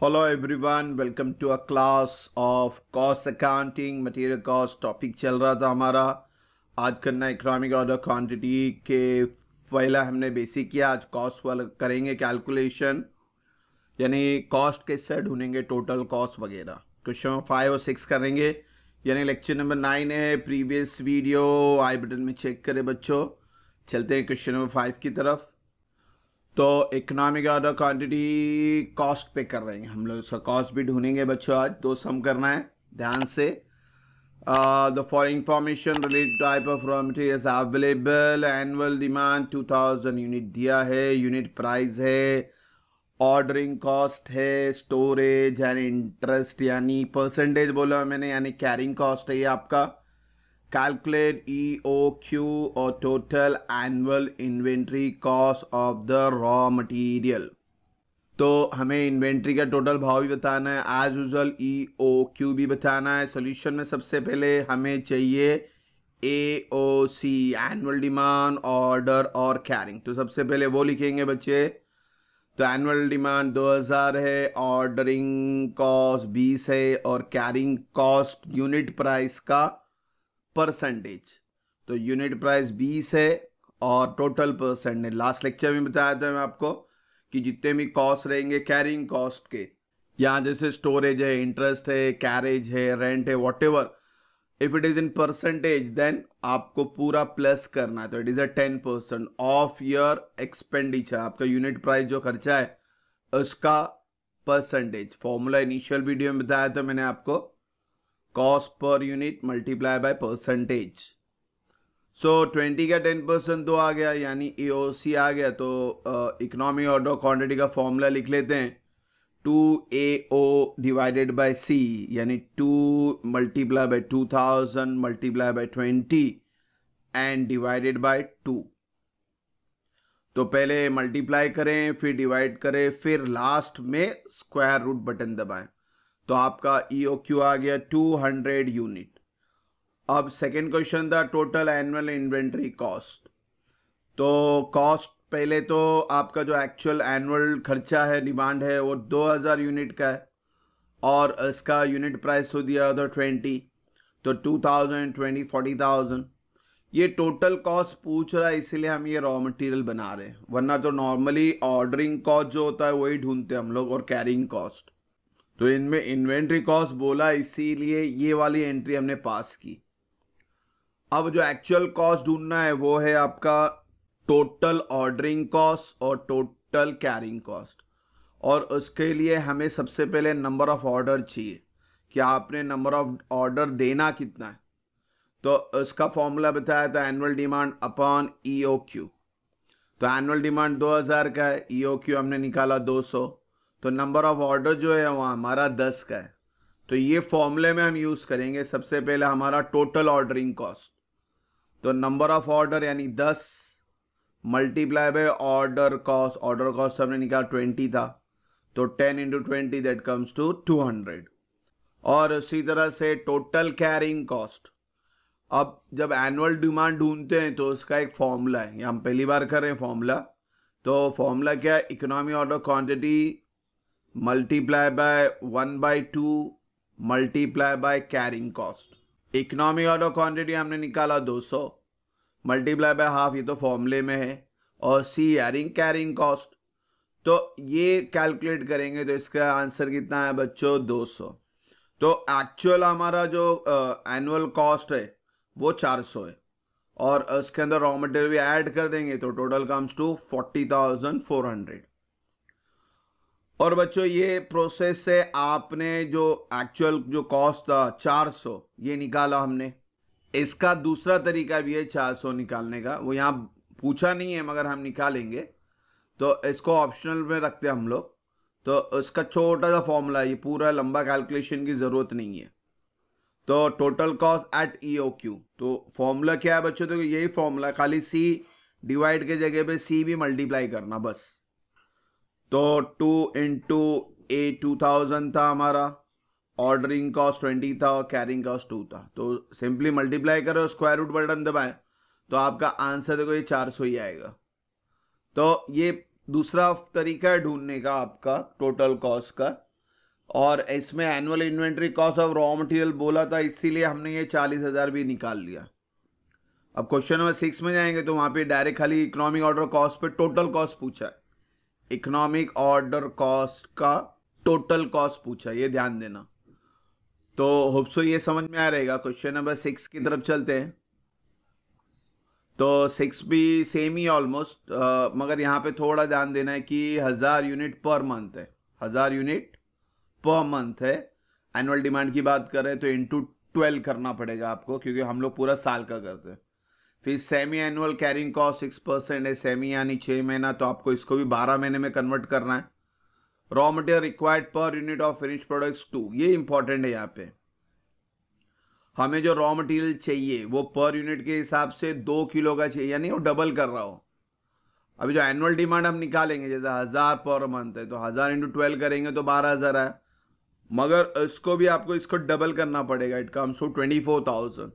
Hello everyone, welcome to a class of cost accounting, material cost topic चल रहा था हमारा आज करना economic order quantity के पहला हमने बेसिक किया आज cost वाला करेंगे calculation, यानी कॉस्ट कैसे ढूंढेंगे total cost वगैरह क्वेश्चन फाइव और सिक्स करेंगे यानी लेक्चर नंबर नाइन है प्रीवियस वीडियो आई बटन में चेक करें बच्चों चलते हैं क्वेश्चन नंबर फाइव की तरफ तो इकोनॉमिक ऑर्डर क्वांटिटी कॉस्ट पे कर रहे हैं हम लोग उसका कॉस्ट भी ढूंढेंगे बच्चों आज दो सम करना है ध्यान से the for information related type of raw materials available annual demand 2000 unit दिया है यूनिट प्राइस है ऑर्डरिंग कॉस्ट है स्टोरेज एंड इंटरेस्ट यानी परसेंटेज बोला मैंने यानी कैरिंग कॉस्ट है ये आपका कैलकुलेट ई ओ क्यू और total annual inventory cost of the raw material तो हमें इन्वेंट्री का टोटल भाव भी बताना है as usual E O Q भी बताना है सोल्यूशन में सबसे पहले हमें चाहिए A O C annual demand order और कैरिंग तो सबसे पहले वो लिखेंगे बच्चे तो एनुअल डिमांड 2000 है ऑर्डरिंग कॉस्ट 20 है और कैरिंग कॉस्ट यूनिट प्राइस का परसेंटेज तो यूनिट प्राइस 20 है और टोटल परसेंट ने लास्ट लेक्चर में बताया था मैं आपको कि जितने भी कॉस्ट रहेंगे कैरिंग कॉस्ट के यहाँ जैसे स्टोरेज है इंटरेस्ट है कैरेज है रेंट है what if it is in percentage then आपको पूरा प्लस करना है तो it is a ten percent of your expenditure आपका यूनिट प्राइस जो खर्चा है उसका परसेंटेज फॉर्मूला इनिशियल वीडियो में बताया था मैंने आपको cost per unit multiply by percentage so twenty का टेन परसेंट तो आ गया यानी ए आ गया तो इकोनॉमी ऑर्डर क्वांटिटी का फॉर्मूला लिख लेते हैं two A O divided by C यानी two multiply by two thousand multiply by twenty and divided by two तो पहले मल्टीप्लाई करें फिर डिवाइड करें फिर लास्ट में स्क्वायर रूट बटन दबाएं तो आपका ईओ e क्यू आ गया 200 यूनिट अब सेकेंड क्वेश्चन था टोटल एनुअल इन्वेंट्री कॉस्ट तो कॉस्ट पहले तो आपका जो एक्चुअल एनुअल खर्चा है डिमांड है वो 2000 यूनिट का है और इसका यूनिट प्राइस हो दिया था ट्वेंटी तो two thousand twenty forty thousand ये टोटल कॉस्ट पूछ रहा है इसीलिए हम ये रॉ मटेरियल बना रहे हैं वरना तो नॉर्मली ऑर्डरिंग कॉस्ट जो होता है वही ढूंढते हम लोग और कैरिंग कॉस्ट तो इनमें इन्वेंट्री कॉस्ट बोला इसीलिए ये वाली एंट्री हमने पास की अब जो एक्चुअल कॉस्ट ढूंढना है वो है आपका टोटल ऑर्डरिंग कॉस्ट और टोटल कैरिंग कॉस्ट और उसके लिए हमें सबसे पहले नंबर ऑफ ऑर्डर चाहिए कि आपने नंबर ऑफ ऑर्डर देना कितना है तो उसका फॉर्मूला बताया था annual demand upon EO Q तो एनुअल डिमांड 2000 का है ईओ e क्यू हमने निकाला 200 तो नंबर ऑफ ऑर्डर जो है वहाँ हमारा 10 का है तो ये फॉर्मूले में हम यूज़ करेंगे सबसे पहले हमारा टोटल ऑर्डरिंग कॉस्ट तो नंबर ऑफ ऑर्डर यानी दस multiply by order cost order cost हमने निकाला ट्वेंटी था तो ten into twenty that comes to two hundred और इसी तरह से टोटल कैरिंग कॉस्ट अब जब एनुअल डिमांड ढूंढते हैं तो उसका एक फॉर्मूला है हम पहली बार कर रहे हैं फॉर्मूला तो फॉर्मूला क्या है economy order quantity multiply by one by two multiply by carrying cost economy order quantity हमने निकाला 200 मल्टीप्लाई बाय हाफ ये तो फॉर्मूले में है और सी एरिंग कैरिंग कॉस्ट तो ये कैलकुलेट करेंगे तो इसका आंसर कितना है बच्चों 200 तो एक्चुअल हमारा जो एनुअल कॉस्ट है वो 400 है और इसके अंदर रॉ मटेरियल भी ऐड कर देंगे तो टोटल कम्स टू 40,400 और बच्चों ये प्रोसेस से आपने जो एक्चुअल जो कॉस्ट था 400 ये निकाला हमने इसका दूसरा तरीका भी है चार सौ निकालने का वो यहाँ पूछा नहीं है मगर हम निकालेंगे तो इसको ऑप्शनल में रखते हैं हम लोग तो इसका छोटा सा फॉर्मूला ये पूरा लंबा कैलकुलेशन की ज़रूरत नहीं है तो total cost at E O Q तो फॉर्मूला क्या है बच्चों तो यही फॉर्मूला खाली सी डिवाइड के जगह पे सी भी मल्टीप्लाई करना बस तो two into A two thousand था हमारा ऑर्डरिंग कॉस्ट ट्वेंटी था और कैरिंग कॉस्ट टू था तो सिंपली मल्टीप्लाई करो स्क्वायर रूट बटन दबाए तो आपका आंसर देखो ये चार सौ ही आएगा तो ये दूसरा तरीका है ढूंढने का आपका टोटल कॉस्ट का और इसमें annual inventory cost of raw material बोला था इसीलिए हमने ये चालीस हज़ार भी निकाल लिया अब क्वेश्चन नंबर सिक्स में जाएंगे तो वहाँ पे डायरेक्ट खाली इकोनॉमिक ऑर्डर कॉस्ट पे टोटल कॉस्ट पूछा है इकोनॉमिक ऑर्डर कॉस्ट का टोटल कॉस्ट पूछा ये ध्यान देना तो होप्सो ये समझ में आ रहेगा क्वेश्चन नंबर सिक्स की तरफ चलते हैं तो सिक्स भी सेम ही ऑलमोस्ट मगर यहाँ पे थोड़ा ध्यान देना है कि हज़ार यूनिट पर मंथ है हज़ार यूनिट पर मंथ है एनुअल डिमांड की बात करें तो इंटू ट्वेल्व करना पड़ेगा आपको क्योंकि हम लोग पूरा साल का करते हैं फिर semi annual carrying cost six percent है सेमी यानी छः महीना तो आपको इसको भी बारह महीने में कन्वर्ट करना है raw material required per unit of finish products to ये इंपॉर्टेंट है यहाँ पे हमें जो रॉ मटेरियल चाहिए वो पर यूनिट के हिसाब से दो किलो का चाहिए यानी वो डबल कर रहा हो अभी जो एनुअल डिमांड हम निकालेंगे जैसे हज़ार पर मंथ है तो हज़ार इंटू ट्वेल्व करेंगे तो बारह हज़ार है मगर इसको भी आपको इसको डबल करना पड़ेगा it comes to twenty four thousand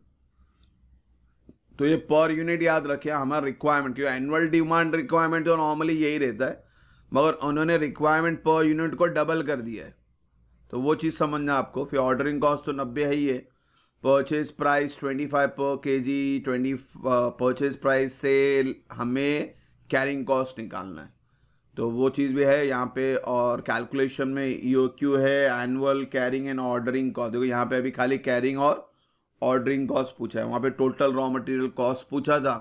तो ये पर यूनिट याद रखिए हमारा रिक्वायरमेंट क्योंकि एनुअल डिमांड रिक्वायरमेंट तो नॉर्मली यही रहता है मगर उन्होंने रिक्वायरमेंट पर यूनिट को डबल कर दिया है तो वो चीज़ समझना आपको फिर ऑर्डरिंग कॉस्ट तो नब्बे है ही है परचेज प्राइस ट्वेंटी फाइव पर के जी ट्वेंटी परचेज प्राइस से हमें कैरिंग कॉस्ट निकालना है तो वो चीज़ भी है यहाँ पे और कैलकुलेशन में यू e क्यू है annual carrying and ordering cost देखो यहाँ पे अभी खाली कैरिंग और ऑर्डरिंग कॉस्ट पूछा है वहाँ पे टोटल रॉ मटेरियल कॉस्ट पूछा था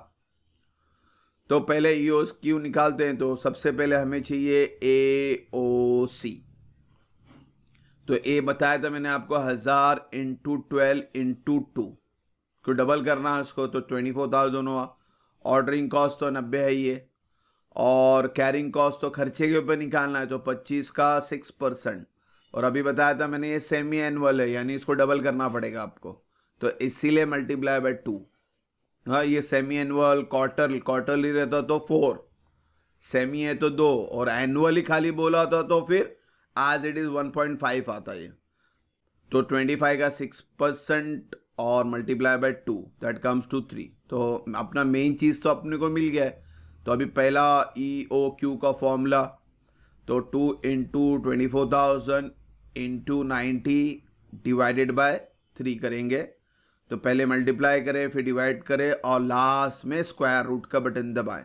तो पहले ईओस e क्यू निकालते हैं तो सबसे पहले हमें चाहिए ए ओ सी तो ए बताया था मैंने आपको हजार इंटू ट्वेल्व इंटू टू को डबल करना है उसको तो ट्वेंटी फोर थाउजेंड हुआ ऑर्डरिंग कॉस्ट तो नब्बे है ये और कैरिंग कॉस्ट तो खर्चे के ऊपर निकालना है तो पच्चीस का सिक्स परसेंट और अभी बताया था मैंने ये सेमी एनुअल है यानी इसको डबल करना पड़ेगा आपको तो इसीलिए मल्टीप्लाई बाय टू हाँ ये सेमी एनुअल क्वार्टर क्वार्टरली रहता तो फोर सेमी है तो दो और एनुअली खाली बोला होता तो फिर आज it is one point five आता है तो ट्वेंटी फाइव का सिक्स परसेंट और multiply by two that comes to three तो अपना मेन चीज़ तो अपने को मिल गया है तो अभी पहला ई ओ क्यू का फॉर्मूला तो two into twenty four thousand into ninety divided by three करेंगे तो पहले मल्टीप्लाई करें फिर डिवाइड करें और लास्ट में स्क्वायर रूट का बटन दबाएं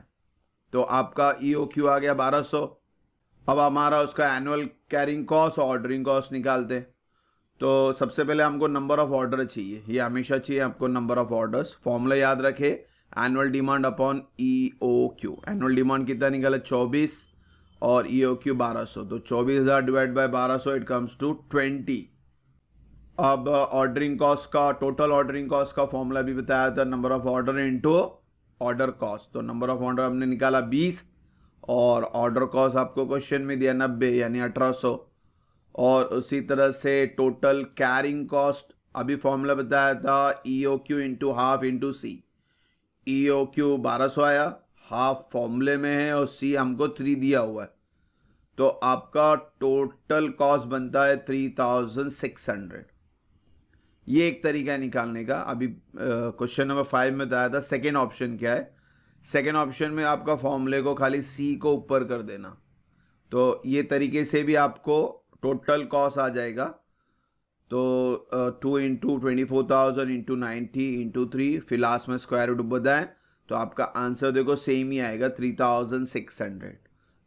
तो आपका ई ओ क्यू आ गया बारह सौ अब हमारा उसका एनुअल कैरिंग कॉस्ट और ऑर्डरिंग कॉस्ट निकालते हैं तो सबसे पहले हमको नंबर ऑफ ऑर्डर चाहिए ये हमेशा चाहिए आपको नंबर ऑफ ऑर्डर्स फॉर्मूला याद रखे annual demand upon E O Q annual demand कितना निकाला चौबीस और ई ओ क्यू बारह सौ तो चौबीस हज़ार डिवाइड बाई बारह सौ इट कम्स टू ट्वेंटी अब ऑर्डरिंग कॉस्ट का टोटल ऑर्डरिंग कॉस्ट का फॉर्मूला भी बताया था number of order into order cost तो नंबर ऑफ ऑर्डर हमने निकाला बीस और ऑर्डर कॉस्ट आपको क्वेश्चन में दिया नब्बे यानी अठारह सौ और उसी तरह से टोटल कैरिंग कॉस्ट अभी फॉर्मूला बताया था E O Q into half into C E O Q बारह सौ आया हाफ फॉर्मूले में है और सी हमको थ्री दिया हुआ है तो आपका टोटल कॉस्ट बनता है थ्री थाउजेंड सिक्स हंड्रेड ये एक तरीका है निकालने का अभी क्वेश्चन नंबर फाइव में बताया था सेकेंड ऑप्शन क्या है सेकेंड ऑप्शन में आपका फॉर्मूले को खाली सी को ऊपर कर देना तो ये तरीके से भी आपको टोटल कॉस्ट आ जाएगा तो two into twenty four thousand into ninety into three फिर लास्ट में स्क्वायर रूट बताएं तो आपका आंसर देखो सेम ही आएगा थ्री थाउजेंड सिक्स हंड्रेड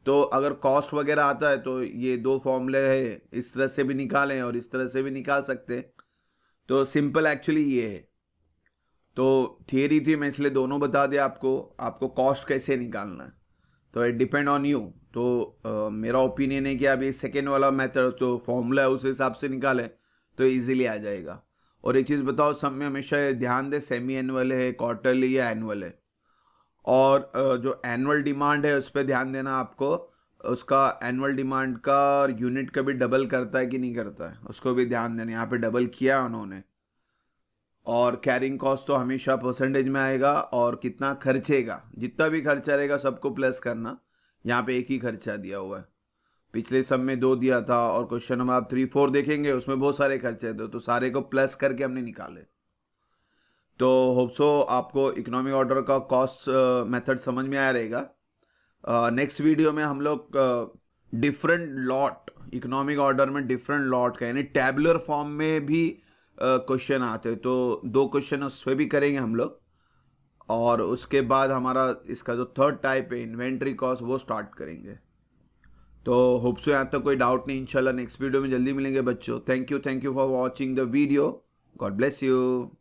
तो अगर कॉस्ट वगैरह आता है तो ये दो फॉर्मूले है इस तरह से भी निकालें और इस तरह से भी निकाल सकते हैं तो सिंपल एक्चुअली ये है तो थियरी थी मैं इसलिए दोनों बता दिया आपको आपको कॉस्ट कैसे निकालना है तो इट डिपेंड ऑन यू तो मेरा ओपिनियन है कि आप ये सेकेंड वाला मेथड जो फॉर्मूला है उस हिसाब से निकालें तो ईजिली आ जाएगा और एक चीज़ बताओ सब में हमेशा ध्यान दे सेमी एनुअल है क्वार्टरली या एनुअल है और जो एनुअल डिमांड है उस पर ध्यान देना आपको उसका एनुअल डिमांड का और यूनिट का भी डबल करता है कि नहीं करता है उसको भी ध्यान देना यहाँ पे डबल किया उन्होंने और कैरिंग कॉस्ट तो हमेशा परसेंटेज में आएगा और कितना खर्चेगा जितना भी खर्चा रहेगा सबको प्लस करना यहाँ पे एक ही खर्चा दिया हुआ है पिछले सब में दो दिया था और क्वेश्चन नंबर आप थ्री फोर देखेंगे उसमें बहुत सारे खर्चे थे तो, तो सारे को प्लस करके हमने निकाले तो होप्सो आपको इकोनॉमिक ऑर्डर का कॉस्ट मेथड uh, समझ में आया रहेगा नेक्स्ट uh, वीडियो में हम लोग डिफरेंट लॉट इकोनॉमिक ऑर्डर में डिफरेंट लॉट का यानी टैबुलर फॉर्म में भी क्वेश्चन uh, आते तो दो क्वेश्चन उस पर भी करेंगे हम लोग और उसके बाद हमारा इसका जो थर्ड टाइप है इन्वेंट्री कॉस्ट वो स्टार्ट करेंगे तो होप सो यहाँ तक तो कोई डाउट नहीं इंशाल्लाह नेक्स्ट वीडियो में जल्दी मिलेंगे बच्चों thank you thank you for watching the video God bless you